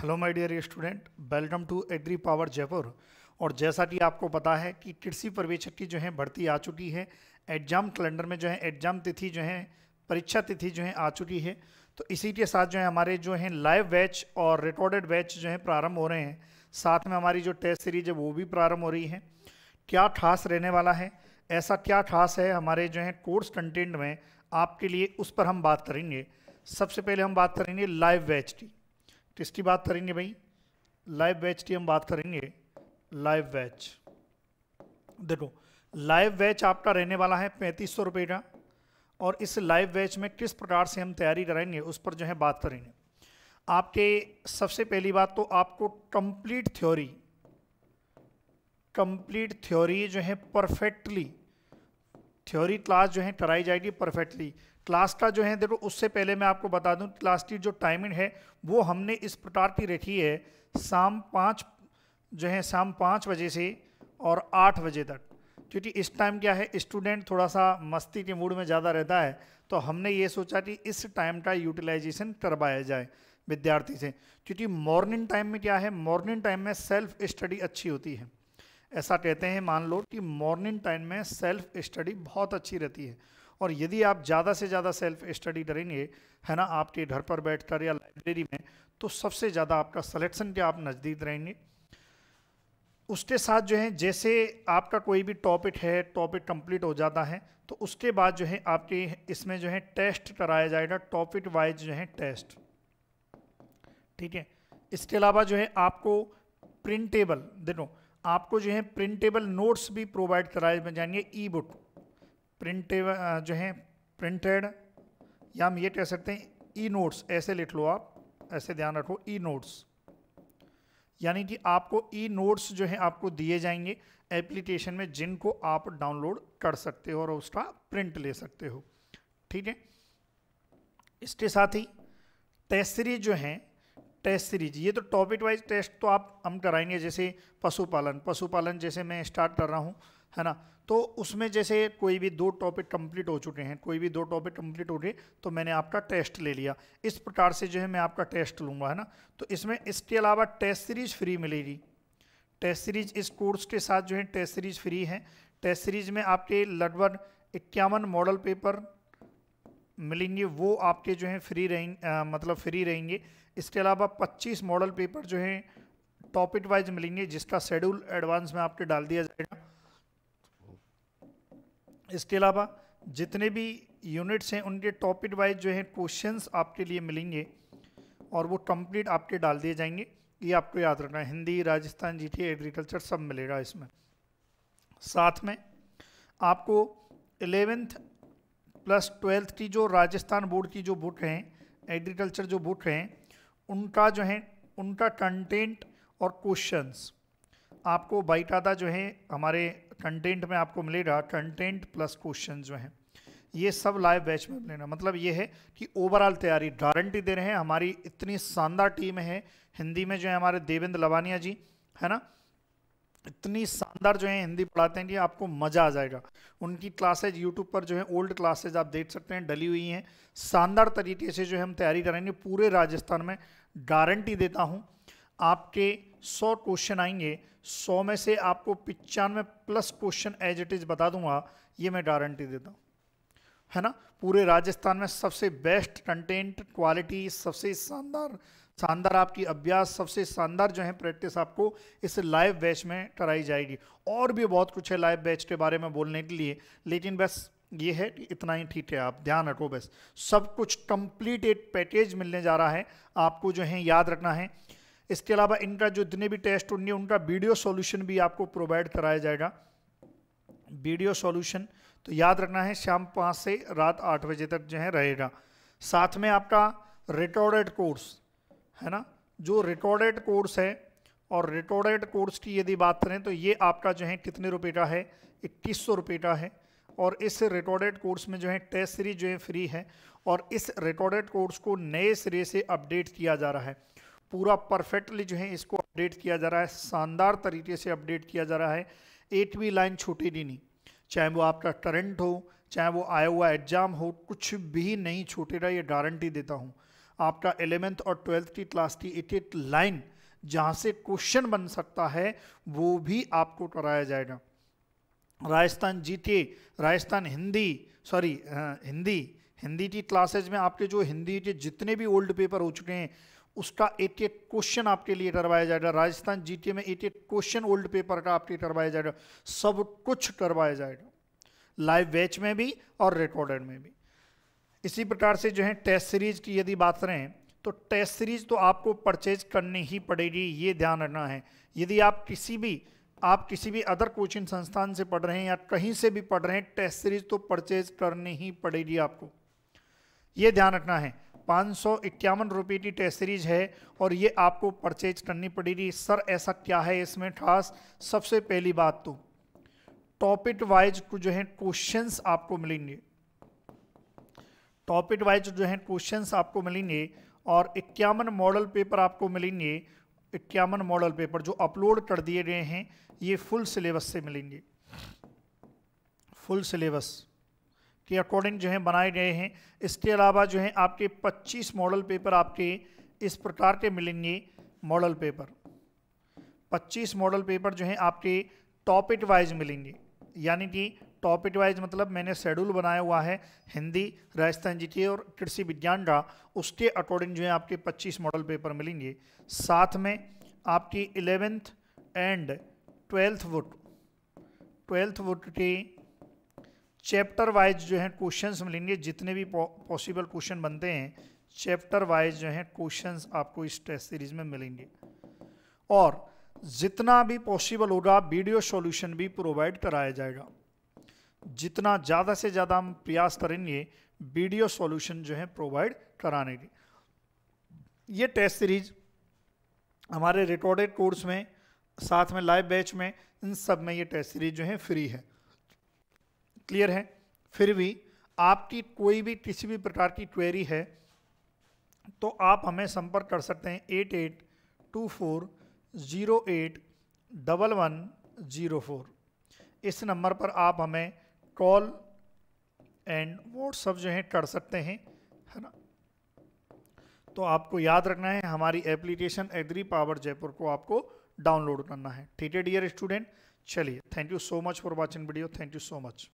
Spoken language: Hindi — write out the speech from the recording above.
hello my dear student welcome to agri power Jaipur और जैसा कि आपको पता है कि कृषि पर्यवेक्षक की जो है भर्ती आ चुकी है एग्जाम कैलेंडर में जो है एग्जाम तिथि जो है परीक्षा तिथि जो है आ चुकी है तो इसी के साथ जो है हमारे जो है लाइव बैच और रिकॉर्डेड बैच जो है प्रारंभ हो रहे हैं साथ में हमारी जो टेस्ट सीरीज है वो भी प्रारंभ हो रही है क्या खास रहने वाला है ऐसा क्या खास है हमारे जो है कोर्स कंटेंट में आपके लिए उस पर हम बात करेंगे सबसे पहले हम बात करेंगे लाइव बैच की किसकी बात करेंगे भाई लाइव बैच की हम बात करेंगे लाइव बैच देखो लाइव बैच आपका रहने वाला है पैंतीस सौ रुपये का और इस लाइव बैच में किस प्रकार से हम तैयारी कराएंगे उस पर जो है बात करेंगे आपके सबसे पहली बात तो आपको कंप्लीट थ्योरी कंप्लीट थ्योरी जो है परफेक्टली थ्योरी क्लास जो है कराई जाएगी परफेक्टली क्लास का जो है देखो उससे पहले मैं आपको बता दूं क्लास की जो टाइमिंग है वो हमने इस प्रकार की रखी है शाम पाँच जो है शाम पाँच बजे से और आठ बजे तक क्योंकि इस टाइम क्या है स्टूडेंट थोड़ा सा मस्ती के मूड में ज़्यादा रहता है तो हमने ये सोचा कि इस टाइम का यूटिलाइजेशन करवाया जाए विद्यार्थी से क्योंकि मॉर्निंग टाइम में क्या है मॉर्निंग टाइम में सेल्फ स्टडी अच्छी होती है ऐसा कहते हैं मान लो कि मॉर्निंग टाइम में सेल्फ स्टडी बहुत अच्छी रहती है और यदि आप ज़्यादा से ज़्यादा सेल्फ स्टडी करेंगे है ना आपके घर पर बैठकर या लाइब्रेरी में तो सबसे ज़्यादा आपका सलेक्शन के आप नज़दीक रहेंगे उसके साथ जो है जैसे आपका कोई भी टॉपिक है टॉपिक कंप्लीट हो जाता है तो उसके बाद जो है आपके इसमें जो है टेस्ट कराया जाएगा टॉपिक वाइज जो है टेस्ट ठीक है इसके अलावा जो है आपको प्रिंटेबल देखो आपको जो है प्रिंटेबल नोट्स भी प्रोवाइड कराए जाएंगे ई बुक प्रिंटेबल जो है प्रिंटेड या हम ये कह सकते हैं ई नोट्स ऐसे लिख लो आप ऐसे ध्यान रखो ई नोट्स यानी कि आपको ई नोट्स जो है आपको दिए जाएंगे एप्लीकेशन में जिनको आप डाउनलोड कर सकते हो और उसका प्रिंट ले सकते हो ठीक है इसके साथ ही तैसरी जो हैं टेस्ट सीरीज ये तो टॉपिक वाइज टेस्ट तो आप हम कराएंगे जैसे पशुपालन पशुपालन जैसे मैं स्टार्ट कर रहा हूँ है ना तो उसमें जैसे कोई भी दो टॉपिक कंप्लीट हो चुके हैं कोई भी दो टॉपिक कंप्लीट हो गए तो मैंने आपका टेस्ट ले लिया इस प्रकार से जो है मैं आपका टेस्ट लूँगा है ना तो इसमें इसके अलावा टेस्ट सीरीज फ्री मिलेगी टेस्ट सीरीज इस कोर्स के साथ जो है टेस्ट सीरीज फ्री है टेस्ट सीरीज में आपके लगभग इक्यावन मॉडल पेपर मिलेंगे वो आपके जो हैं फ्री रहें मतलब फ्री रहेंगे इसके अलावा 25 मॉडल पेपर जो हैं टॉपिक वाइज मिलेंगे जिसका शेड्यूल एडवांस में आपके डाल दिया जाएगा इसके अलावा जितने भी यूनिट्स हैं उनके टॉपिक वाइज जो है क्वेश्चंस आपके लिए मिलेंगे और वो कंप्लीट आपके डाल दिए जाएंगे ये आपको याद रखना है हिंदी राजस्थान जी एग्रीकल्चर सब मिलेगा इसमें साथ में आपको एलेवेंथ प्लस ट्वेल्थ की जो राजस्थान बोर्ड की जो बुक हैं एग्रीकल्चर जो बुक हैं उनका जो है उनका कंटेंट और क्वेश्चंस आपको बाइटादा जो है हमारे कंटेंट में आपको मिलेगा कंटेंट प्लस क्वेश्चन जो हैं ये सब लाइव बैच में मिलेगा मतलब ये है कि ओवरऑल तैयारी गारंटी दे रहे हैं हमारी इतनी शानदार टीम है हिंदी में जो है हमारे देवेंद्र लवानिया जी है ना इतनी शानदार जो है हिंदी पढ़ाते हैं कि आपको मज़ा आ जाएगा उनकी क्लासेज यूट्यूब पर जो है ओल्ड क्लासेज आप देख सकते हैं डली हुई हैं शानदार तरीके से जो है हम तैयारी करेंगे पूरे राजस्थान में गारंटी देता हूँ आपके सौ क्वेश्चन आएंगे सौ में से आपको पिचानवे plus question as it is बता दूंगा ये मैं गारंटी देता हूँ है ना पूरे राजस्थान में सबसे बेस्ट कंटेंट क्वालिटी सबसे शानदार शानदार आपकी अभ्यास सबसे शानदार जो है प्रैक्टिस आपको इस लाइव बैच में कराई जाएगी और भी बहुत कुछ है लाइव बैच के बारे में बोलने के लिए लेकिन बस ये है कि इतना ही ठीक है आप ध्यान रखो बस सब कुछ कंप्लीट एक पैकेज मिलने जा रहा है आपको जो है याद रखना है इसके अलावा इनका जो जितने भी टेस्ट होंगे उनका वीडियो सॉल्यूशन भी आपको प्रोवाइड कराया जाएगा वीडियो सॉल्यूशन तो याद रखना है शाम पाँच से रात आठ बजे तक जो है रहेगा साथ में आपका रिकॉर्डेड कोर्स है ना जो रिकॉर्डेड कोर्स है और रिकॉर्डेड कोर्स की यदि बात करें तो ये आपका जो है कितने रुपये का है इक्कीस सौ रुपये का है और इस रिकॉर्डेड कोर्स में जो है टेस्ट सीरीज जो है फ्री है और इस रिकॉर्डेड कोर्स को नए सिरे से अपडेट किया जा रहा है पूरा परफेक्टली जो है इसको अपडेट किया जा रहा है शानदार तरीके से अपडेट किया जा रहा है एट वी लाइन छूटी नहीं चाहे वो आपका करंट हो चाहे वो आया हुआ एग्जाम हो कुछ भी नहीं छूटेगा ये गारंटी देता हूँ आपका एलेवेंथ और ट्वेल्थ की क्लास की एक एक लाइन जहाँ से क्वेश्चन बन सकता है वो भी आपको कराया जाएगा राजस्थान जीके राजस्थान हिंदी सॉरी हिंदी हिंदी की क्लासेज में आपके जो हिंदी के जितने भी ओल्ड पेपर हो चुके हैं उसका एक एक क्वेश्चन आपके लिए करवाया जाएगा राजस्थान जीटीए में एक एक क्वेश्चन ओल्ड पेपर का आपके करवाया जाएगा सब कुछ करवाया जाएगा लाइव बैच में भी और रिकॉर्डेड में भी इसी प्रकार से जो है टेस्ट सीरीज़ की यदि बात करें तो टेस्ट सीरीज़ तो आपको परचेज करनी ही पड़ेगी ये ध्यान रखना है यदि आप किसी भी आप किसी भी अदर कोचिंग संस्थान से पढ़ रहे हैं या कहीं से भी पढ़ रहे हैं टेस्ट सीरीज तो परचेज करनी ही पड़ेगी आपको ये ध्यान रखना है पाँच सौ इक्यावन रुपये की टेस्ट सीरीज है और ये आपको परचेज करनी पड़ेगी सर ऐसा क्या है इसमें खास सबसे पहली बात तो टॉपिक वाइज जो है क्वेश्चंस आपको मिलेंगे टॉपिक वाइज जो है क्वेश्चन आपको मिलेंगे और इक्यावन मॉडल पेपर आपको मिलेंगे इक्यावन मॉडल पेपर जो अपलोड कर दिए गए हैं ये फुल सिलेबस से मिलेंगे फुल सिलेबस के अकॉर्डिंग जो है बनाए गए हैं इसके अलावा जो है आपके 25 मॉडल पेपर आपके इस प्रकार के मिलेंगे मॉडल पेपर 25 मॉडल पेपर जो हैं आपके टॉपिक वाइज मिलेंगे यानी कि टॉपिक वाइज मतलब मैंने शेड्यूल बनाया हुआ है हिंदी राजस्थान जीटी और कृषि विज्ञान का उसके अकॉर्डिंग जो है आपके 25 मॉडल पेपर मिलेंगे साथ में आपकी इलेवेंथ एंड ट्वेल्थ वुट ट्वेल्थ वुट के चैप्टर वाइज जो है क्वेश्चंस मिलेंगे जितने भी पॉसिबल क्वेश्चन बनते हैं चैप्टर वाइज जो है क्वेश्चन आपको इस टेस्ट सीरीज में मिलेंगे और जितना भी पॉसिबल होगा वीडियो सॉल्यूशन भी प्रोवाइड कराया जाएगा जितना ज़्यादा से ज़्यादा हम प्रयास करेंगे वीडियो सॉल्यूशन जो है प्रोवाइड कराने के ये टेस्ट सीरीज हमारे रिकॉर्डेड कोर्स में साथ में लाइव बैच में इन सब में ये टेस्ट सीरीज जो है फ्री है क्लियर है फिर भी आपकी कोई भी किसी भी प्रकार की क्वेरी है तो आप हमें संपर्क कर सकते हैं eight eight two four zero eight double one zero four इस नंबर पर आप हमें कॉल एंड सब जो है कर सकते हैं है ना तो आपको याद रखना है हमारी एप्लीकेशन एग्री पावर जयपुर को आपको डाउनलोड करना है ठीक है डियर स्टूडेंट चलिए thank you so much for watching video thank you so much